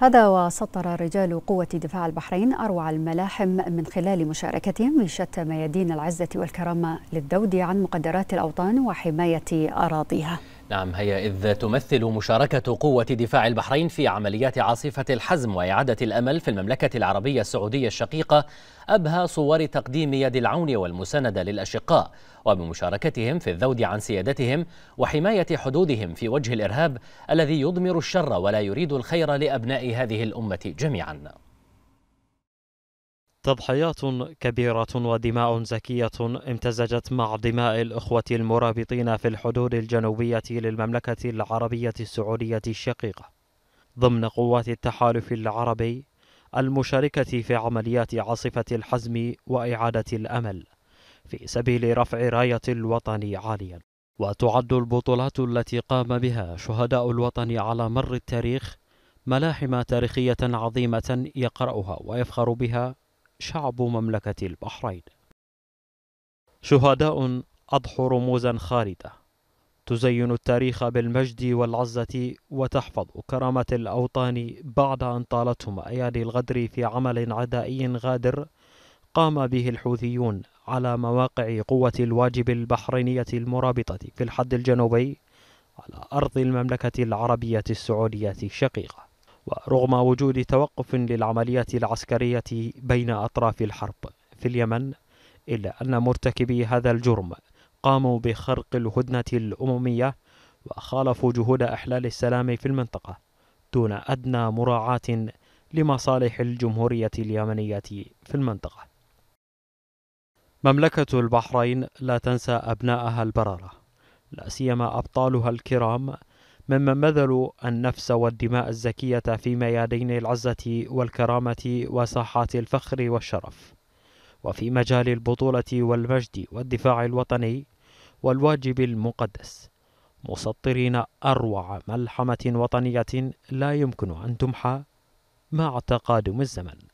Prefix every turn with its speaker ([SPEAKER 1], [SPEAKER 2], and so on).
[SPEAKER 1] هذا وسطر رجال قوة دفاع البحرين أروع الملاحم من خلال مشاركتهم في شتى ميادين العزة والكرامة للدود عن مقدرات الأوطان وحماية أراضيها نعم هي إذ تمثل مشاركة قوة دفاع البحرين في عمليات عاصفة الحزم وإعادة الأمل في المملكة العربية السعودية الشقيقة أبهى صور تقديم يد العون والمساندة للأشقاء وبمشاركتهم في الذود عن سيادتهم وحماية حدودهم في وجه الإرهاب الذي يضمر الشر ولا يريد
[SPEAKER 2] الخير لأبناء هذه الأمة جميعاً تضحيات كبيرة ودماء زكية امتزجت مع دماء الإخوة المرابطين في الحدود الجنوبية للمملكة العربية السعودية الشقيقة ضمن قوات التحالف العربي المشاركة في عمليات عاصفة الحزم وإعادة الأمل في سبيل رفع راية الوطن عاليا وتعد البطولات التي قام بها شهداء الوطن على مر التاريخ ملاحم تاريخية عظيمة يقرأها ويفخر بها شعب مملكة البحرين شهداء أضحوا رموزا خالدة تزين التاريخ بالمجد والعزة وتحفظ كرامة الأوطان بعد أن طالتهم أيادي الغدر في عمل عدائي غادر قام به الحوثيون على مواقع قوة الواجب البحرينية المرابطة في الحد الجنوبي على أرض المملكة العربية السعودية الشقيقة ورغم وجود توقف للعمليات العسكرية بين أطراف الحرب في اليمن إلا أن مرتكبي هذا الجرم قاموا بخرق الهدنة الأممية وخالفوا جهود إحلال السلام في المنطقة دون أدنى مراعاة لمصالح الجمهورية اليمنية في المنطقة. مملكة البحرين لا تنسى أبنائها البررة، لا سيما أبطالها الكرام مما بذلوا النفس والدماء الزكية في ميادين العزة والكرامة وساحات الفخر والشرف وفي مجال البطولة والمجد والدفاع الوطني والواجب المقدس مسطرين أروع ملحمة وطنية لا يمكن أن تمحى مع تقادم الزمن